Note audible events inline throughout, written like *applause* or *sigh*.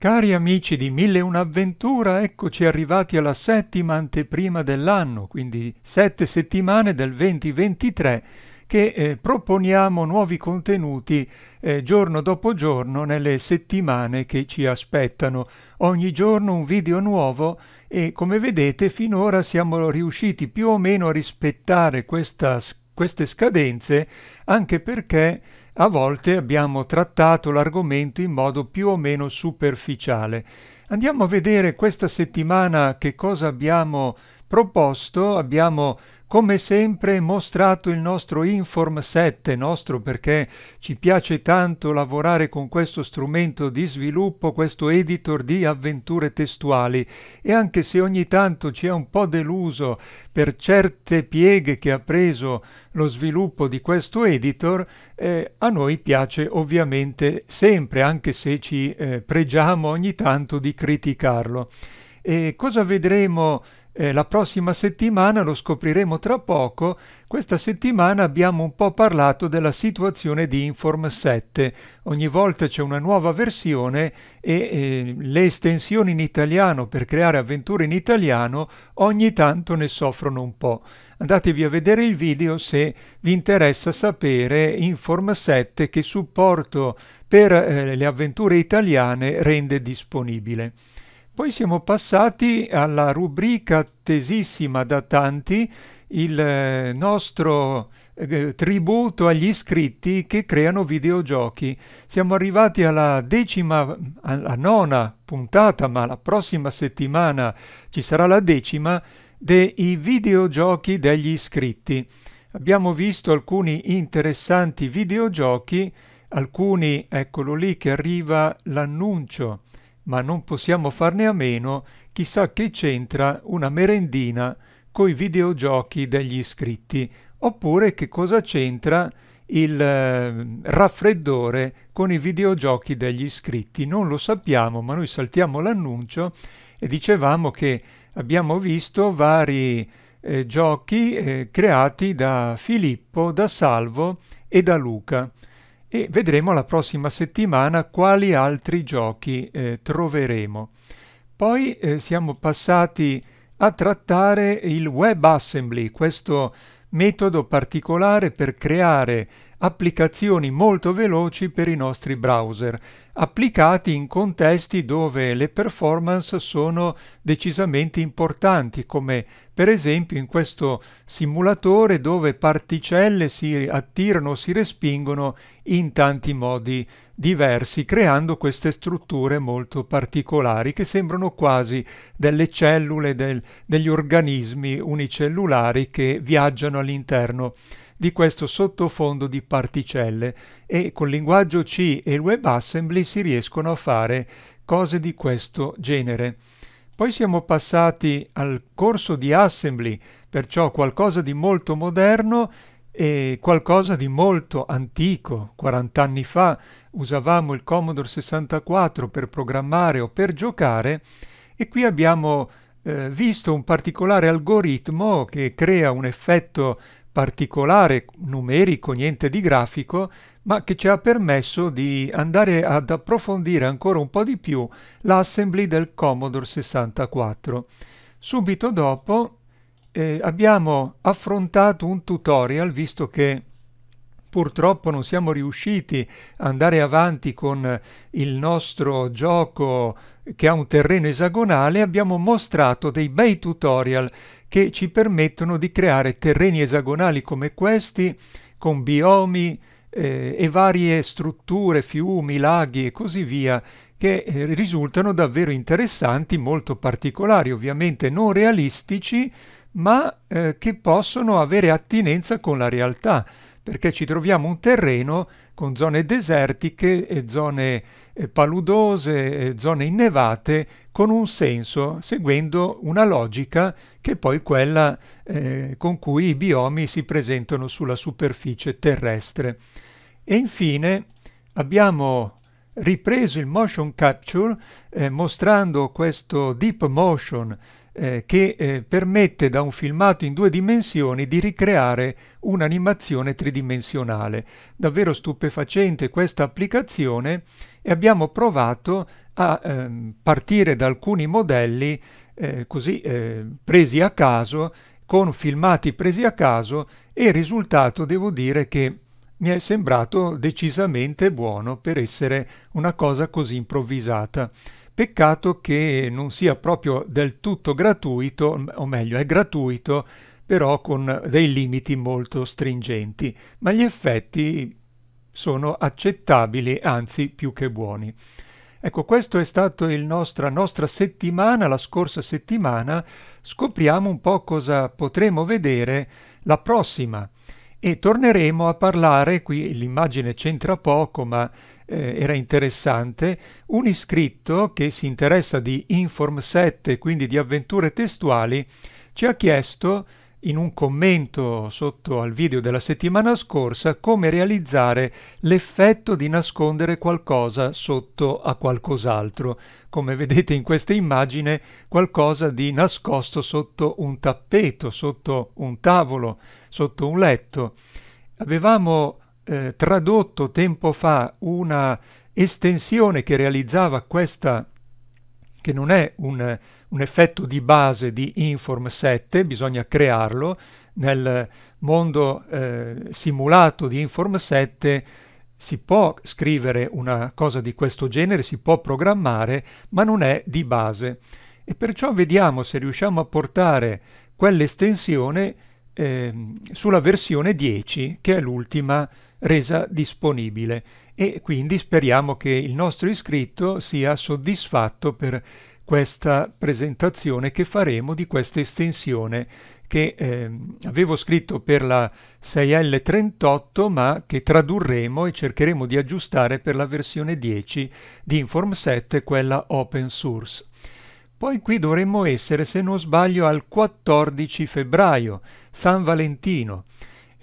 Cari amici di Mille Un'avventura, eccoci arrivati alla settima anteprima dell'anno, quindi sette settimane del 2023 che eh, proponiamo nuovi contenuti eh, giorno dopo giorno nelle settimane che ci aspettano. Ogni giorno un video nuovo e come vedete finora siamo riusciti più o meno a rispettare questa, queste scadenze anche perché a volte abbiamo trattato l'argomento in modo più o meno superficiale. Andiamo a vedere questa settimana che cosa abbiamo proposto. Abbiamo come sempre mostrato il nostro Inform 7, nostro perché ci piace tanto lavorare con questo strumento di sviluppo, questo editor di avventure testuali e anche se ogni tanto ci è un po' deluso per certe pieghe che ha preso lo sviluppo di questo editor, eh, a noi piace ovviamente sempre, anche se ci eh, pregiamo ogni tanto di criticarlo. E cosa vedremo eh, la prossima settimana? Lo scopriremo tra poco. Questa settimana abbiamo un po' parlato della situazione di Inform 7. Ogni volta c'è una nuova versione e eh, le estensioni in italiano per creare avventure in italiano ogni tanto ne soffrono un po'. Andatevi a vedere il video se vi interessa sapere Inform 7 che supporto per eh, le avventure italiane rende disponibile. Poi siamo passati alla rubrica attesissima da tanti, il eh, nostro eh, tributo agli iscritti che creano videogiochi. Siamo arrivati alla decima, alla nona puntata, ma la prossima settimana ci sarà la decima, dei videogiochi degli iscritti. Abbiamo visto alcuni interessanti videogiochi, alcuni, eccolo lì che arriva l'annuncio, ma non possiamo farne a meno, chissà che c'entra una merendina coi videogiochi degli iscritti, oppure che cosa c'entra il eh, raffreddore con i videogiochi degli iscritti. Non lo sappiamo, ma noi saltiamo l'annuncio e dicevamo che abbiamo visto vari eh, giochi eh, creati da Filippo, da Salvo e da Luca e vedremo la prossima settimana quali altri giochi eh, troveremo. Poi eh, siamo passati a trattare il WebAssembly, questo metodo particolare per creare applicazioni molto veloci per i nostri browser, applicati in contesti dove le performance sono decisamente importanti, come per esempio in questo simulatore dove particelle si attirano o si respingono in tanti modi diversi, creando queste strutture molto particolari che sembrano quasi delle cellule, del, degli organismi unicellulari che viaggiano all'interno di questo sottofondo di particelle e col linguaggio C e il WebAssembly si riescono a fare cose di questo genere. Poi siamo passati al corso di Assembly, perciò qualcosa di molto moderno e qualcosa di molto antico. 40 anni fa usavamo il Commodore 64 per programmare o per giocare e qui abbiamo eh, visto un particolare algoritmo che crea un effetto particolare, numerico, niente di grafico, ma che ci ha permesso di andare ad approfondire ancora un po' di più l'assembly del Commodore 64. Subito dopo eh, abbiamo affrontato un tutorial, visto che purtroppo non siamo riusciti ad andare avanti con il nostro gioco che ha un terreno esagonale, abbiamo mostrato dei bei tutorial che ci permettono di creare terreni esagonali come questi, con biomi eh, e varie strutture, fiumi, laghi e così via, che eh, risultano davvero interessanti, molto particolari, ovviamente non realistici, ma eh, che possono avere attinenza con la realtà, perché ci troviamo un terreno con zone desertiche, zone eh, paludose, zone innevate, con un senso, seguendo una logica che è poi quella eh, con cui i biomi si presentano sulla superficie terrestre. E infine abbiamo ripreso il motion capture eh, mostrando questo deep motion eh, che eh, permette da un filmato in due dimensioni di ricreare un'animazione tridimensionale. Davvero stupefacente questa applicazione e abbiamo provato a ehm, partire da alcuni modelli eh, così eh, presi a caso con filmati presi a caso e il risultato devo dire che mi è sembrato decisamente buono per essere una cosa così improvvisata. Peccato che non sia proprio del tutto gratuito, o meglio è gratuito, però con dei limiti molto stringenti, ma gli effetti sono accettabili, anzi più che buoni. Ecco, questo è stato il nostra, nostra settimana, la scorsa settimana. Scopriamo un po' cosa potremo vedere la prossima e torneremo a parlare, qui l'immagine c'entra poco ma eh, era interessante, un iscritto che si interessa di Inform 7, quindi di avventure testuali, ci ha chiesto in un commento sotto al video della settimana scorsa come realizzare l'effetto di nascondere qualcosa sotto a qualcos'altro. Come vedete in questa immagine, qualcosa di nascosto sotto un tappeto, sotto un tavolo, sotto un letto. Avevamo eh, tradotto tempo fa una estensione che realizzava questa che non è un, un effetto di base di inform 7, bisogna crearlo, nel mondo eh, simulato di inform 7 si può scrivere una cosa di questo genere, si può programmare, ma non è di base. E perciò vediamo se riusciamo a portare quell'estensione eh, sulla versione 10, che è l'ultima versione resa disponibile e quindi speriamo che il nostro iscritto sia soddisfatto per questa presentazione che faremo di questa estensione che eh, avevo scritto per la 6L38 ma che tradurremo e cercheremo di aggiustare per la versione 10 di Inform 7, quella open source. Poi qui dovremmo essere, se non sbaglio, al 14 febbraio, San Valentino.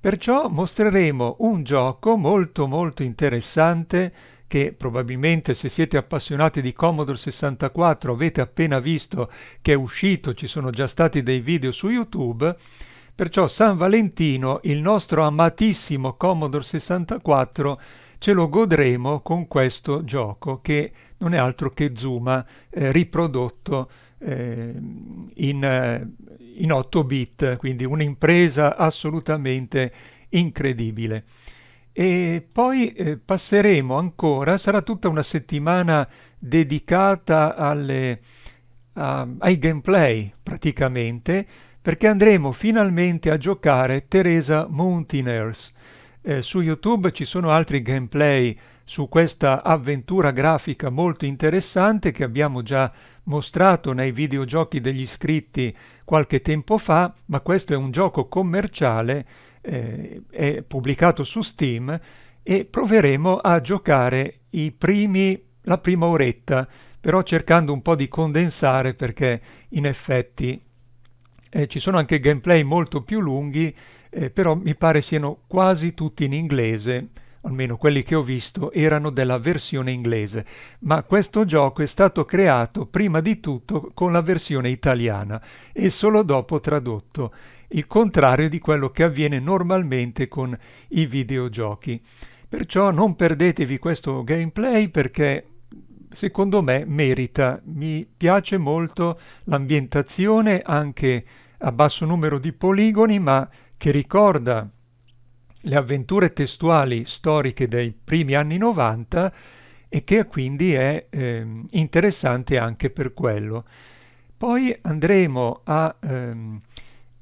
Perciò mostreremo un gioco molto molto interessante che probabilmente se siete appassionati di Commodore 64 avete appena visto che è uscito, ci sono già stati dei video su YouTube. Perciò San Valentino, il nostro amatissimo Commodore 64, ce lo godremo con questo gioco che non è altro che Zuma eh, riprodotto eh, in eh, in 8 bit, quindi un'impresa assolutamente incredibile. E poi eh, passeremo ancora, sarà tutta una settimana dedicata alle, a, ai gameplay praticamente, perché andremo finalmente a giocare Teresa Mountainers. Eh, su YouTube ci sono altri gameplay su questa avventura grafica molto interessante che abbiamo già mostrato nei videogiochi degli iscritti qualche tempo fa, ma questo è un gioco commerciale, eh, è pubblicato su Steam e proveremo a giocare primi, la prima oretta, però cercando un po' di condensare perché in effetti eh, ci sono anche gameplay molto più lunghi, eh, però mi pare siano quasi tutti in inglese almeno quelli che ho visto, erano della versione inglese, ma questo gioco è stato creato prima di tutto con la versione italiana e solo dopo tradotto, il contrario di quello che avviene normalmente con i videogiochi. Perciò non perdetevi questo gameplay perché secondo me merita, mi piace molto l'ambientazione anche a basso numero di poligoni, ma che ricorda le avventure testuali storiche dei primi anni 90 e che quindi è eh, interessante anche per quello. Poi andremo a ehm,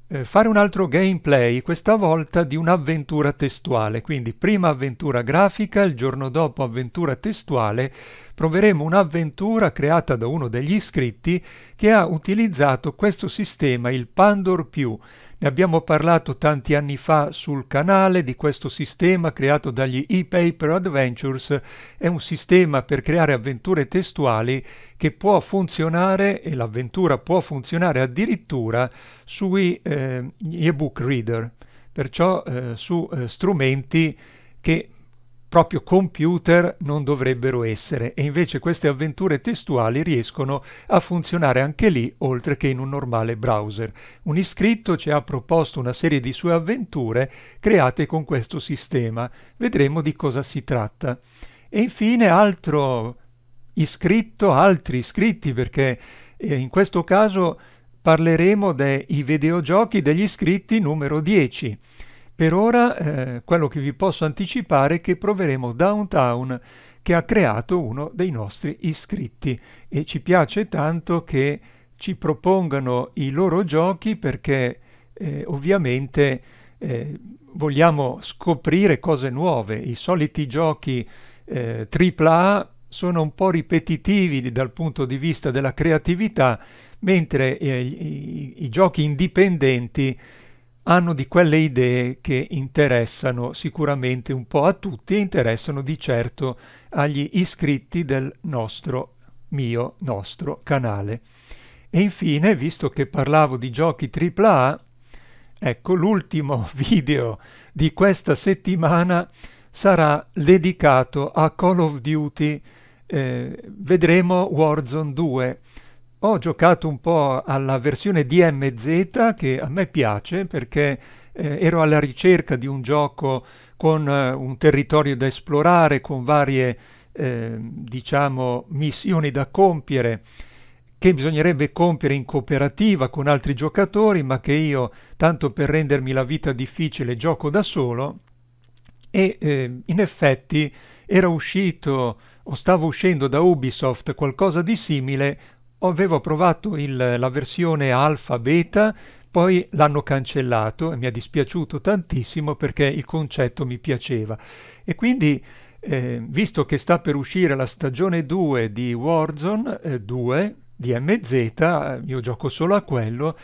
eh, fare un altro gameplay, questa volta di un'avventura testuale, quindi prima avventura grafica, il giorno dopo avventura testuale troveremo un'avventura creata da uno degli iscritti che ha utilizzato questo sistema, il Pandor più. Ne abbiamo parlato tanti anni fa sul canale di questo sistema creato dagli ePaper Adventures. È un sistema per creare avventure testuali che può funzionare, e l'avventura può funzionare addirittura, sui eh, ebook reader, perciò eh, su eh, strumenti che proprio computer non dovrebbero essere e invece queste avventure testuali riescono a funzionare anche lì oltre che in un normale browser. Un iscritto ci ha proposto una serie di sue avventure create con questo sistema, vedremo di cosa si tratta. E infine altro iscritto, altri iscritti perché eh, in questo caso parleremo dei videogiochi degli iscritti numero 10 per ora eh, quello che vi posso anticipare è che proveremo Downtown che ha creato uno dei nostri iscritti e ci piace tanto che ci propongano i loro giochi perché eh, ovviamente eh, vogliamo scoprire cose nuove. I soliti giochi eh, AAA sono un po' ripetitivi dal punto di vista della creatività, mentre eh, i, i, giochi indipendenti hanno di quelle idee che interessano sicuramente un po' a tutti e interessano di certo agli iscritti del nostro, mio, nostro canale. E infine, visto che parlavo di giochi AAA, ecco l'ultimo *laughs* video di questa settimana sarà dedicato a Call of Duty, eh, vedremo Warzone 2. Ho giocato un po' alla versione DMZ che a me piace perché eh, ero alla ricerca di un gioco con eh, un territorio da esplorare, con varie eh, diciamo missioni da compiere che bisognerebbe compiere in cooperativa con altri giocatori, ma che io, tanto per rendermi la vita difficile, gioco da solo. E eh, in effetti era uscito o stavo uscendo da Ubisoft qualcosa di simile avevo provato il, la versione alfa beta poi l'hanno cancellato e mi è dispiaciuto tantissimo perché il concetto mi piaceva e quindi eh, visto che sta per uscire la stagione 2 di Warzone eh, 2 di MZ eh, io gioco solo a quello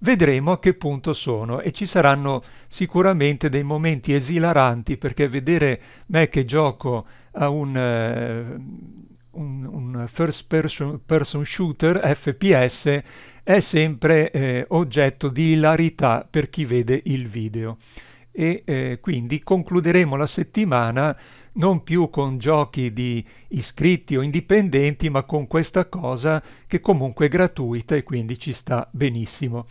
Vedremo a che punto sono e ci saranno sicuramente dei momenti esilaranti perché vedere me che gioco a un eh, un, un first person, person, shooter FPS è sempre eh, oggetto di hilarità per chi vede il video. E eh, quindi concluderemo la settimana non più con giochi di iscritti o indipendenti, ma con questa cosa che comunque è gratuita e quindi ci sta benissimo.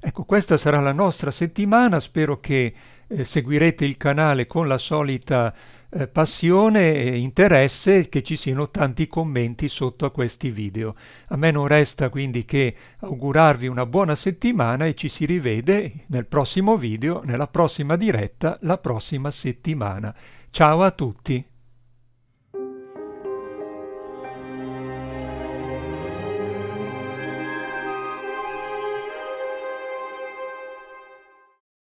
Ecco, questa sarà la nostra settimana, spero che eh, seguirete il canale con la solita eh, passione e interesse che ci siano tanti commenti sotto a questi video. A me non resta quindi che augurarvi una buona settimana e ci si rivede nel prossimo video, nella prossima diretta, la prossima settimana. Ciao a tutti!